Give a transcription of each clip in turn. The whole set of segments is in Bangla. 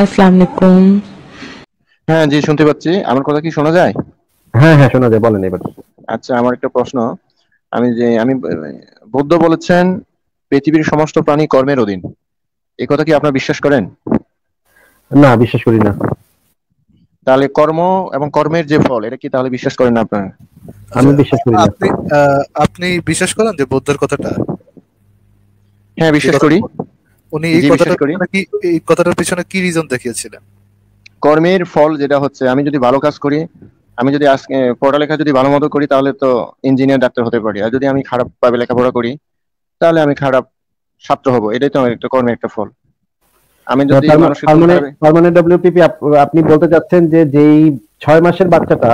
আসসালামু হ্যাঁ জি শুনতে পাচ্ছি আমার কথা কি শোনা যায় হ্যাঁ হ্যাঁ শোনা যায় বলেন এবার আচ্ছা আমার একটা প্রশ্ন আমি যে আমি বৌদ্ধ বলেছেন পৃথিবীর সমস্ত প্রাণী কর্মের অধীন এ কথা কি আপনারা বিশ্বাস করেন না বিশ্বাস করি না তাহলে কর্ম এবং কর্মের যে ফল এটা কি তাহলে বিশ্বাস করেন আপনারা আমি বিশ্বাস করি আপনি আপনি বিশ্বাস করেন যে বৌদ্ধের কথাটা হ্যাঁ বিশ্বাস করি উনি এই কথাটা এই কথাটার পিছনে কি রিজন দেখিয়েছিলেন কর্মের ফল যেটা হচ্ছে আমি যদি ভালো কাজ করি আমি যদি আজকে পড়ালেখা যদি ভালো মতো করি তাহলে তো ইঞ্জিনিয়ার ডাক্তার হতে পারি আর যদি আমি খারাপ ভাবে লেখাপড়া করি তাহলে আমি খারাপ ছাত্র হব এটাই তো আমার একটা কর্মের একটা ফল আমি যদি পার্মানেন্ট ডব্লিউপিপি মানে- মানে আপনি বলতে চাচ্ছেন যে যেই ছয় মাসের বাচ্চাটা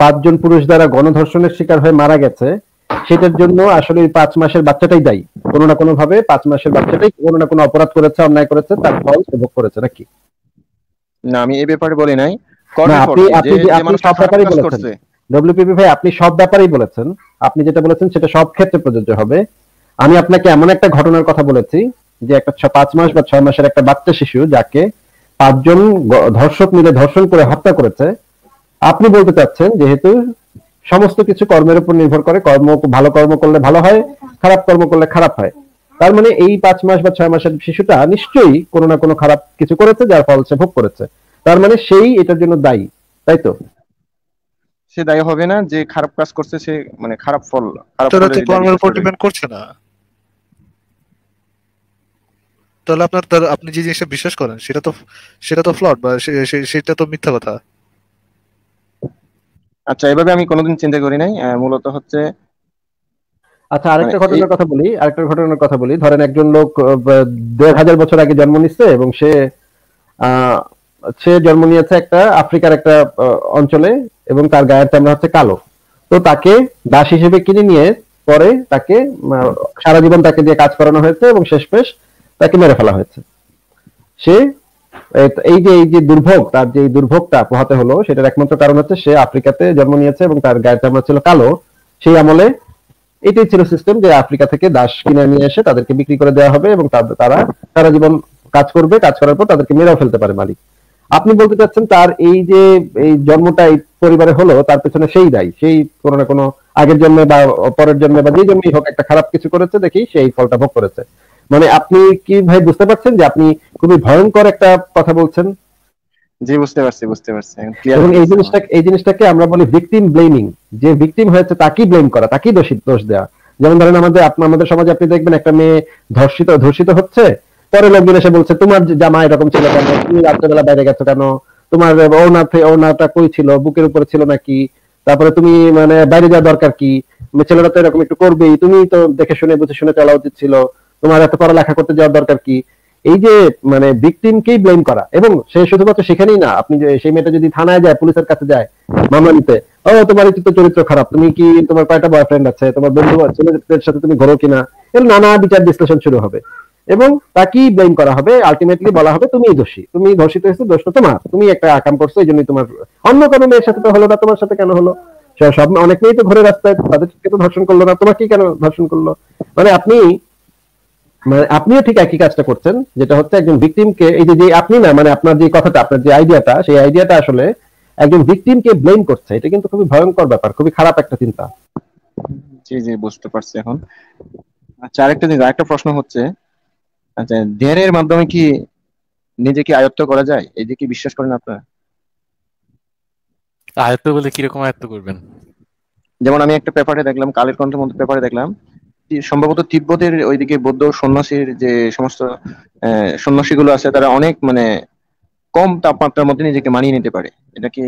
পাঁচজন পুরুষ দ্বারা গণধর্ষণের শিকার হয়ে মারা গেছে সেটার জন্য আসলে পাঁচ মাসের বাচ্চাটাই দায়ী কোনো না কোনো ভাবে পাঁচ মাসের বাচ্চাটাই কোনো না কোনো অপরাধ করেছে অন্যায় করেছে তার ফল উপভোগ করেছে নাকি না আমি এই ব্যাপারে বলি নাই আপনি আপনি আপনি সব ব্যাপারেই বলেছেন ডব্লিউপিপি ভাই আপনি সব ব্যাপারেই বলেছেন আপনি যেটা বলেছেন সেটা সব ক্ষেত্রে প্রযোজ্য হবে আমি আপনাকে এমন একটা ঘটনার কথা বলেছি যে একটা পাঁচ মাস বা ছয় মাসের একটা বাচ্চা শিশু যাকে পাঁচজন ধর্ষক মিলে ধর্ষণ করে হত্যা করেছে আপনি বলতে চাচ্ছেন যেহেতু সমস্ত কিছু কর্মের উপর নির্ভর করে কর্ম ভালো কর্ম করলে ভালো হয় খারাপ কর্ম করলে খারাপ হয় তার মানে এই পাঁচ মাস বা ছয় মাসের শিশুটা নিশ্চয়ই কোনো না কোনো খারাপ কিছু করেছে যার ফল সে ভোগ করেছে তার মানে সেই এটার জন্য দায়ী তাই তো সে দায়ী হবে না যে খারাপ কাজ করছে সে মানে খারাপ ফল কর্মের উপর ডিপেন্ড করছে না তাহলে আপনার আপনি যে জিনিসটা বিশ্বাস করেন সেটা তো সেটা তো ফ্লড বা সেটা তো মিথ্যা কথা আচ্ছা এভাবে আমি কোনোদিন চিন্তা করি নাই মূলত হচ্ছে আচ্ছা আরেকটা মানে ঘটনার কথা বলি আরেকটা ঘটনার কথা বলি ধরেন একজন লোক দেড় হাজার বছর আগে জন্ম নিচ্ছে এবং সে সে জন্ম নিয়েছে একটা আফ্রিকার একটা অঞ্চলে এবং তার গায়ের চামড়া হচ্ছে কালো তো তাকে দাস হিসেবে কিনে নিয়ে পরে তাকে সারা জীবন তাকে দিয়ে কাজ করানো হয়েছে এবং শেষ পেশ তাকে মেরে ফেলা হয়েছে সে এই যে এই যে দুর্ভোগ তার যে দুর্ভোগটা পোহাতে হলো সেটার একমাত্র কারণ হচ্ছে সে আফ্রিকাতে জন্ম নিয়েছে এবং তার গায়ের চামড়া ছিল কালো সেই আমলে এটাই ছিল সিস্টেম যে আফ্রিকা থেকে দাস কিনে নিয়ে এসে তাদেরকে বিক্রি করে দেওয়া হবে এবং তারা সারা জীবন কাজ করবে কাজ করার পর তাদেরকে মেরেও ফেলতে পারে মালিক আপনি বলতে চাচ্ছেন তার এই যে এই জন্মটা এই পরিবারে হলো তার পেছনে সেই দায় সেই কোনো না কোনো আগের জন্মে বা পরের জন্মে বা যে জন্মেই হোক একটা খারাপ কিছু করেছে দেখি সেই ফলটা ভোগ করেছে মানে আপনি কি ভাই বুঝতে পারছেন যে আপনি খুবই ভয়ঙ্কর একটা কথা বলছেন জি বুঝতে পারছি বুঝতে পারছি এবং এই এই জিনিসটাকে আমরা বলি ভিকটিম ব্লেমিং যে ভিকটিম হয়েছে ব্লেম করা দোষী দোষ দেওয়া যেমন ধরেন আমাদের আমাদের সমাজে আপনি দেখবেন একটা মেয়ে ধর্ষিত ধর্ষিত হচ্ছে পরে লোকজন এসে বলছে তোমার জামা এরকম ছিল কেন তুমি রাত্রেবেলা বাইরে গেছো কেন তোমার ওনা ওনাটা কই ছিল বুকের উপরে ছিল নাকি তারপরে তুমি মানে বাইরে যাওয়া দরকার কি ছেলেরা তো এরকম একটু করবেই তুমি তো দেখে শুনে বুঝে শুনে চলা উচিত ছিল তোমার এত পড়ালেখা করতে যাওয়ার দরকার কি এই যে মানে ভিকটিমকেই ব্লেম করা এবং সে শুধুমাত্র সেখানেই না আপনি যে সেই মেয়েটা যদি থানায় যায় পুলিশের কাছে যায় মামলা নিতে ও তোমার তো চরিত্র খারাপ তুমি কি তোমার কয়টা বয়ফ্রেন্ড আছে তোমার বন্ধু ছেলেদের সাথে তুমি ঘরো কিনা এর নানা বিচার বিশ্লেষণ শুরু হবে এবং তাকেই ব্লেম করা হবে আলটিমেটলি বলা হবে তুমি দোষী তুমি ধর্ষিত হয়েছো দোষ তোমার তুমি একটা আকাম করছো এই জন্যই তোমার অন্য কোনো মেয়ের সাথে তো হলো না তোমার সাথে কেন হলো সব অনেক মেয়েই তো ঘরে রাস্তায় তাদেরকে তো ধর্ষণ করলো না তোমার কি কেন ধর্ষণ করলো মানে আপনি মানে আপনিও ঠিক একই কাজটা করছেন যেটা হচ্ছে একজন ভিকটিমকে এই যে আপনি না মানে আপনার যে কথাটা আপনার যে আইডিয়াটা সেই আইডিয়াটা আসলে একজন ভিকটিমকে ব্লেম করছে এটা কিন্তু খুবই ভয়ঙ্কর ব্যাপার খুবই খারাপ একটা চিন্তা জি জি বুঝতে পারছি এখন আচ্ছা আরেকটা জিনিস আরেকটা প্রশ্ন হচ্ছে আচ্ছা ধ্যানের মাধ্যমে কি নিজেকে আয়ত্ত করা যায় এই যে কি বিশ্বাস করেন আপনারা আয়ত্ত বলে কিরকম আয়ত্ত করবেন যেমন আমি একটা পেপারে দেখলাম কালের কণ্ঠের মধ্যে পেপারে দেখলাম সম্ভবত তিব্বতের ওইদিকে বৌদ্ধ সন্ন্যাসীর যে সমস্ত সন্ন্যাসীগুলো আছে তারা অনেক মানে কম তাপমাত্রার মধ্যে নিজেকে মানিয়ে নিতে পারে এটা কি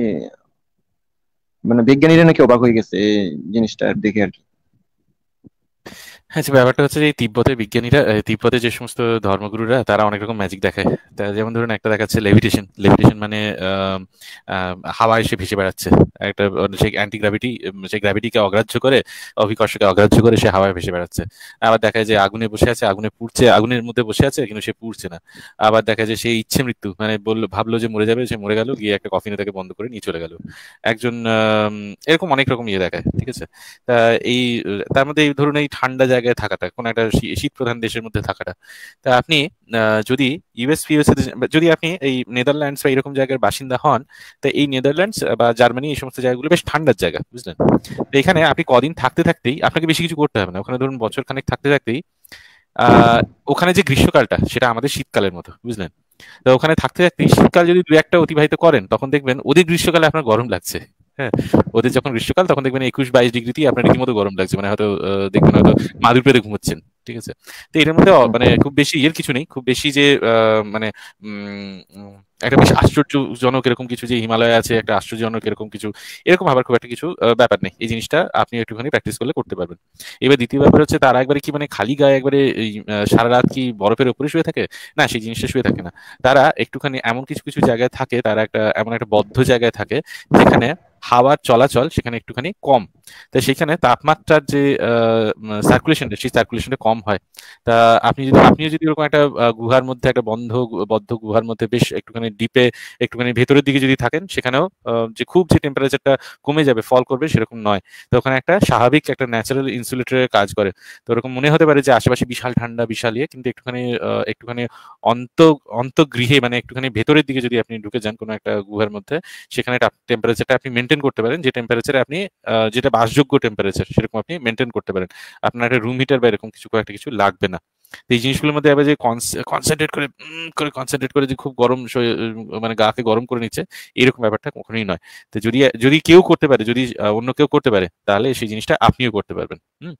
মানে বিজ্ঞানীরা নাকি অবাক হয়ে গেছে এই জিনিসটা দেখে আর কি হ্যাঁ যে ব্যাপারটা হচ্ছে যে তিব্বতের বিজ্ঞানীরা তিব্বতের যে সমস্ত ধর্মগুরুরা তারা অনেক রকম ম্যাজিক দেখায় যেমন ধরুন একটা দেখাচ্ছে লেভিটেশন লেভিটেশন মানে হাওয়া এসে ভেসে বেড়াচ্ছে একটা সেই অ্যান্টি গ্রাভিটি সেই গ্রাভিটিকে অগ্রাহ্য করে অভিকর্ষকে অগ্রাহ্য করে সে হাওয়ায় ভেসে বেড়াচ্ছে আবার দেখা যায় যে আগুনে বসে আছে আগুনে পুড়ছে আগুনের মধ্যে বসে আছে কিন্তু সে পুড়ছে না আবার দেখা যায় সে ইচ্ছে মৃত্যু মানে বললো ভাবলো যে মরে যাবে সে মরে গেল গিয়ে একটা কফিনে তাকে বন্ধ করে নিয়ে চলে গেল একজন এরকম অনেক রকম ইয়ে দেখায় ঠিক আছে তা এই তার মধ্যে এই ধরুন এই ঠান্ডা জায়গায় থাকাটা কোনো একটা শীত প্রধান দেশের মধ্যে থাকাটা তা আপনি যদি ইউএস ফিউএস যদি আপনি এই নেদারল্যান্ডস বা এরকম জায়গার বাসিন্দা হন তা এই নেদারল্যান্ডস বা জার্মানি এই সমস্ত জায়গাগুলো বেশ ঠান্ডার জায়গা বুঝলেন তো এখানে আপনি কদিন থাকতে থাকতেই আপনাকে বেশি কিছু করতে হবে না ওখানে ধরুন বছর খানেক থাকতে থাকতেই ওখানে যে গ্রীষ্মকালটা সেটা আমাদের শীতকালের মতো বুঝলেন তো ওখানে থাকতে থাকতে শীতকাল যদি দু একটা অতিবাহিত করেন তখন দেখবেন ওদের গ্রীষ্মকালে আপনার গরম লাগছে হ্যাঁ ওদের যখন গ্রীষ্মকাল তখন দেখবেন একুশ বাইশ ডিগ্রিতেই আপনার রীতিমতো গরম লাগছে মানে হয়তো দেখবেন হয়তো মাদুর পেতে ঘুমোচ্ছেন ঠিক আছে তো এটার মধ্যে মানে খুব বেশি ইয়ের কিছু নেই খুব বেশি যে মানে একটা বেশ আশ্চর্যজনক এরকম কিছু যে হিমালয় আছে একটা আশ্চর্যজনক এরকম কিছু এরকম আবার খুব একটা কিছু ব্যাপার নেই এই জিনিসটা আপনি একটুখানি প্র্যাকটিস করলে করতে পারবেন এবার দ্বিতীয় ব্যাপার হচ্ছে তারা একবারে কি মানে খালি গায়ে একবারে সারা রাত কি বরফের উপরে শুয়ে থাকে না সেই জিনিসটা শুয়ে থাকে না তারা একটুখানি এমন কিছু কিছু জায়গায় থাকে তারা একটা এমন একটা বদ্ধ জায়গায় থাকে যেখানে হাওয়ার চলাচল সেখানে একটুখানি কম তাই সেখানে তাপমাত্রার যে সার্কুলেশনটা সেই সার্কুলেশনটা কম হয় তা আপনি যদি আপনিও যদি এরকম একটা গুহার মধ্যে একটা বন্ধ বদ্ধ গুহার মধ্যে বেশ একটুখানি ডিপে একটুখানি ভেতরের দিকে যদি থাকেন সেখানেও যে খুব যে টেম্পারেচারটা কমে যাবে ফল করবে সেরকম নয় তো ওখানে একটা স্বাভাবিক একটা ন্যাচারাল ইনসুলেটরের কাজ করে তো ওরকম মনে হতে পারে যে আশেপাশে বিশাল ঠান্ডা বিশাল ইয়ে কিন্তু একটুখানি একটুখানি অন্ত অন্তগৃহে মানে একটুখানি ভেতরের দিকে যদি আপনি ঢুকে যান কোনো একটা গুহার মধ্যে সেখানে টেম্পারেচারটা আপনি মেনটেন করতে পারেন যে টেম্পারেচারে আপনি যেটা বাসযোগ্য টেম্পারেচার সেরকম আপনি মেনটেন করতে পারেন আপনার একটা রুম হিটার বা এরকম কিছু কয়েকটা কিছু লাগবে না এই জিনিসগুলোর মধ্যে আবার যে কনসেন্ট্রেট করে করে কনসেন্ট্রেট করে যে খুব গরম মানে গাকে গরম করে নিচ্ছে এরকম ব্যাপারটা কখনোই নয় তো যদি যদি কেউ করতে পারে যদি অন্য কেউ করতে পারে তাহলে সেই জিনিসটা আপনিও করতে পারবেন হুম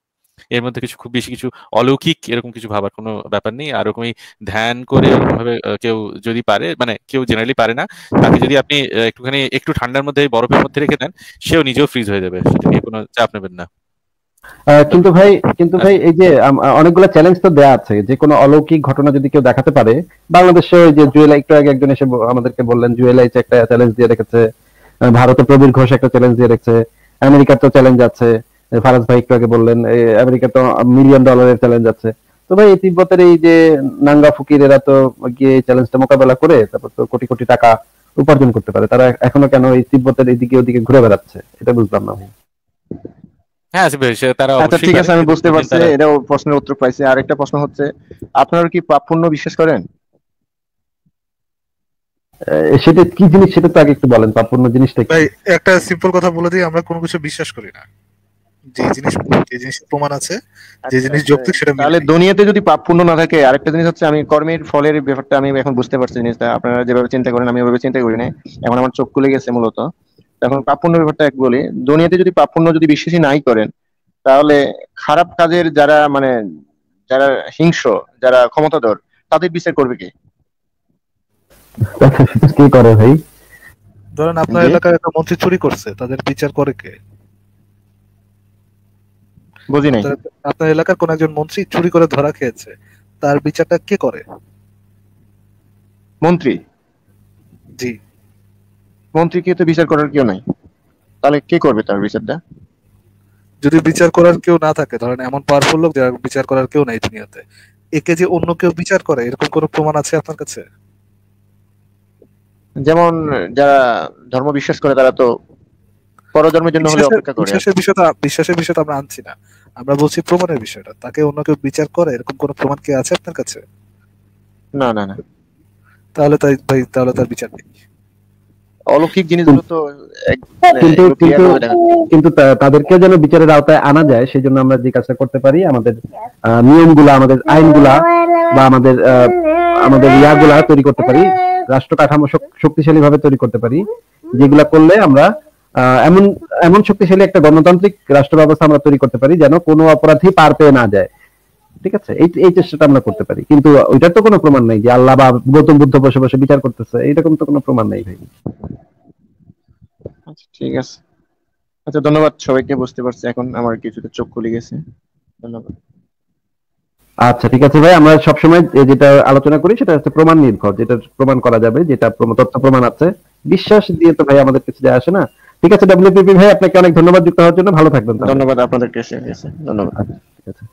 এর মধ্যে কিছু খুব বেশি কিছু অলৌকিক এরকম কিছু ভাবার কোনো ব্যাপার নেই আর ওরকমই ধ্যান করে ওরকমভাবে কেউ যদি পারে মানে কেউ জেনারেলি পারে না তাকে যদি আপনি একটুখানি একটু ঠান্ডার মধ্যে বরফের মধ্যে রেখে দেন সেও নিজেও ফ্রিজ হয়ে যাবে সেটা নিয়ে কোনো চাপ নেবেন না কিন্তু ভাই কিন্তু ভাই আচ্ছা। এই যে অনেকগুলো চ্যালেঞ্জ তো দেয়া আছে যে কোনো অলৌকিক ঘটনা যদি কেউ দেখাতে পারে বাংলাদেশে ওই যে জুয়েলাই একটু আগে একজন এসে আমাদেরকে বললেন জুয়েলাই একটা চ্যালেঞ্জ দিয়ে রেখেছে ভারতে প্রবীর ঘোষ একটা চ্যালেঞ্জ দিয়ে রেখেছে আমেরিকার তো চ্যালেঞ্জ আছে ফারাজ ভাই একটু আগে বললেন আমেরিকা তো মিলিয়ন ডলারের চ্যালেঞ্জ আছে তো ভাই এই তিব্বতের এই যে নাঙ্গা ফকির এরা তো গিয়ে এই চ্যালেঞ্জটা মোকাবেলা করে তারপর তো কোটি কোটি টাকা উপার্জন করতে পারে তারা এখনো কেন এই তিব্বতের এদিকে ওদিকে ঘুরে বেড়াচ্ছে এটা বুঝলাম না ভাই হ্যাঁ, আচ্ছা, ঠিক আছে আমি বুঝতে পারছি এটাও প্রশ্নের উত্তর পাইছি আর একটা প্রশ্ন হচ্ছে আপনারা কি পাপ পুণ্য বিশ্বাস করেন সেটা কি জিনিস সেটা তো আগে একটু বলেন পাপ জিনিসটা একটা সিম্পল কথা বলে দিই আমরা কোনো কিছু বিশ্বাস করি না যে জিনিস যে জিনিস প্রমাণ আছে যে আচ্ছা, জিনিস আচ্ছা। যৌক্তিক সেটা তাহলে দুনিয়াতে যদি পাপ পূর্ণ না থাকে আরেকটা জিনিস হচ্ছে আমি কর্মের ফলের ব্যাপারটা আমি এখন বুঝতে পারছি জিনিসটা আপনারা যেভাবে চিন্তা করেন আমি ওভাবে চিন্তা করি না এখন আমার চোখ খুলে গেছে মূলত এখন পাপ পূর্ণ ব্যাপারটা এক বলি দুনিয়াতে যদি পাপ পূর্ণ যদি বিশ্বাসী নাই করেন তাহলে খারাপ কাজের যারা মানে যারা হিংস্র যারা ক্ষমতাধর তাদের বিচার করবে কে আচ্ছা, কি করে ভাই ধরেন আপনার এলাকায় একটা মন্ত্রী চুরি করছে তাদের বিচার করে কে বুঝি নাই আপনার এলাকার কোন একজন মন্ত্রী চুরি করে ধরা খেয়েছে তার বিচারটা কে করে মন্ত্রী জি মন্ত্রীকে তো বিচার করার কেউ নাই তাহলে কে করবে তার বিচারটা যদি বিচার করার কেউ না থাকে ধরেন এমন পাওয়ারফুল লোক যারা বিচার করার কেউ নাই দুনিয়াতে একে যে অন্য কেউ বিচার করে এরকম কোনো প্রমাণ আছে আপনার কাছে যেমন যারা ধর্ম বিশ্বাস করে তারা তো পরজন্মের জন্য হলে অপেক্ষা করে বিশ্বাসের বিষয়টা বিশ্বাসের বিষয়টা আমরা আনছি না আমরা বলছি প্রমাণের বিষয়টা তাকে অন্য কেউ বিচার করে এরকম কোন প্রমাণ কি আছে আপনার কাছে না না না তাহলে তাই ভাই তাহলে তার বিচার নেই অলৌকিক জিনিসগুলো তো মানে কিন্তু তাদেরকে যেন বিচারের আওতায় আনা যায় সেই জন্য আমরা যে কাজটা করতে পারি আমাদের নিয়মগুলা আমাদের আইনগুলা বা আমাদের আমাদের ইয়াগুলা তৈরি করতে পারি রাষ্ট্র কাঠামো শক্তিশালী ভাবে তৈরি করতে পারি যেগুলা করলে আমরা এমন এমন শক্তিশালী একটা গণতান্ত্রিক রাষ্ট্র ব্যবস্থা আমরা তৈরি করতে পারি যেন কোনো অপরাধী পার পেয়ে না যায় ঠিক আছে এই এই চেষ্টাটা আমরা করতে পারি কিন্তু ওইটার তো কোনো প্রমাণ নাই যে আল্লাহ বা গৌতম বুদ্ধ বসে বসে বিচার করতেছে এইরকম তো কোনো প্রমাণ নাই ভাই আচ্ছা, ঠিক আছে আচ্ছা ধন্যবাদ সবাইকে বুঝতে পারছি এখন আমার কিছুটা চোখ খুলে গেছে ধন্যবাদ আচ্ছা ঠিক আছে ভাই আমরা সবসময় যেটা আলোচনা করি সেটা হচ্ছে প্রমাণ নির্ভর যেটা প্রমাণ করা যাবে যেটা তথ্য প্রমাণ আছে বিশ্বাস দিয়ে তো ভাই আমাদের কিছু যায় আসে না ঠিক আছে ডব্লিউপিপি ভাই আপনাকে অনেক ধন্যবাদ যুক্ত হওয়ার জন্য ভালো থাকবেন ধন্যবাদ আপনাদেরকে ধন্যবাদ আচ্ছা, ঠিক আছে